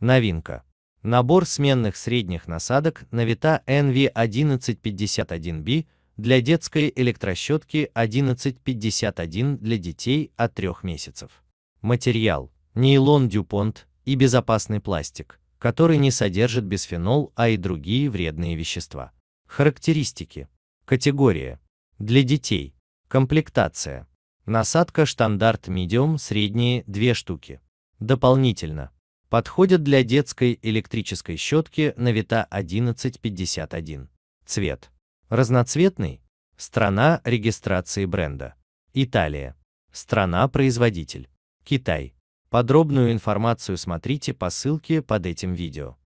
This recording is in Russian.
Новинка. Набор сменных средних насадок на вита NV1151B для детской электрощетки 1151 для детей от 3 месяцев. Материал. Нейлон дюпонт и безопасный пластик, который не содержит бисфенол А и другие вредные вещества. Характеристики. Категория. Для детей. Комплектация. Насадка стандарт medium средние 2 штуки. Дополнительно. Подходят для детской электрической щетки Navita 1151. Цвет. Разноцветный. Страна регистрации бренда. Италия. Страна-производитель. Китай. Подробную информацию смотрите по ссылке под этим видео.